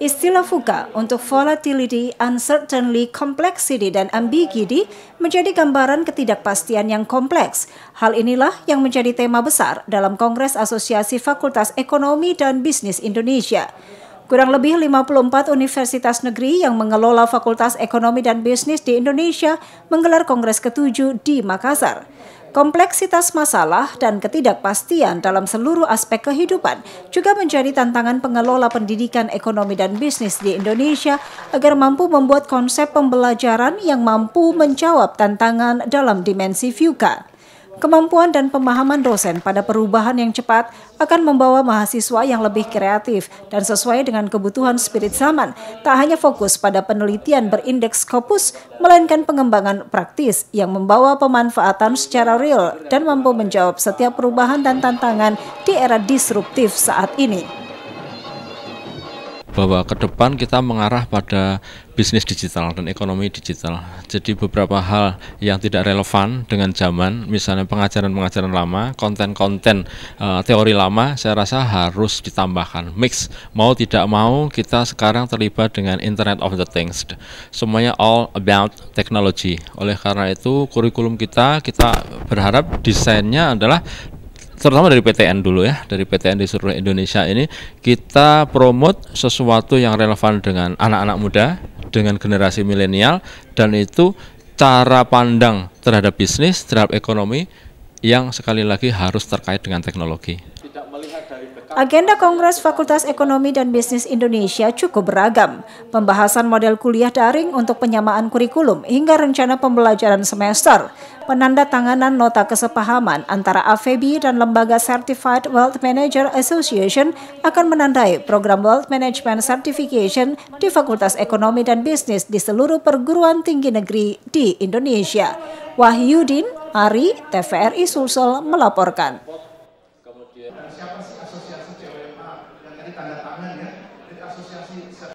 Istilah VUCA untuk volatility, uncertainty, complexity, dan ambiguity menjadi gambaran ketidakpastian yang kompleks. Hal inilah yang menjadi tema besar dalam Kongres Asosiasi Fakultas Ekonomi dan Bisnis Indonesia. Kurang lebih 54 universitas negeri yang mengelola Fakultas Ekonomi dan Bisnis di Indonesia menggelar Kongres ke-7 di Makassar. Kompleksitas masalah dan ketidakpastian dalam seluruh aspek kehidupan juga menjadi tantangan pengelola pendidikan ekonomi dan bisnis di Indonesia agar mampu membuat konsep pembelajaran yang mampu menjawab tantangan dalam dimensi VUCA. Kemampuan dan pemahaman dosen pada perubahan yang cepat akan membawa mahasiswa yang lebih kreatif dan sesuai dengan kebutuhan spirit zaman, tak hanya fokus pada penelitian berindeks kopus, melainkan pengembangan praktis yang membawa pemanfaatan secara real dan mampu menjawab setiap perubahan dan tantangan di era disruptif saat ini bahwa ke depan kita mengarah pada bisnis digital dan ekonomi digital. Jadi beberapa hal yang tidak relevan dengan zaman, misalnya pengajaran-pengajaran lama, konten-konten uh, teori lama, saya rasa harus ditambahkan. Mix mau tidak mau kita sekarang terlibat dengan Internet of the Things. Semuanya all about technology. Oleh karena itu kurikulum kita kita berharap desainnya adalah terutama dari PTN dulu ya, dari PTN di seluruh Indonesia ini kita promote sesuatu yang relevan dengan anak-anak muda, dengan generasi milenial dan itu cara pandang terhadap bisnis, terhadap ekonomi yang sekali lagi harus terkait dengan teknologi. Agenda Kongres Fakultas Ekonomi dan Bisnis Indonesia cukup beragam. Pembahasan model kuliah daring untuk penyamaan kurikulum hingga rencana pembelajaran semester, penanda tanganan nota kesepahaman antara AFEBI dan lembaga Certified Wealth Manager Association akan menandai program Wealth Management Certification di Fakultas Ekonomi dan Bisnis di seluruh perguruan tinggi negeri di Indonesia. Wahyudin, Ari, TVRI Sulsel melaporkan asosiasi CWMA yang tadi tanda tangan ya dari asosiasi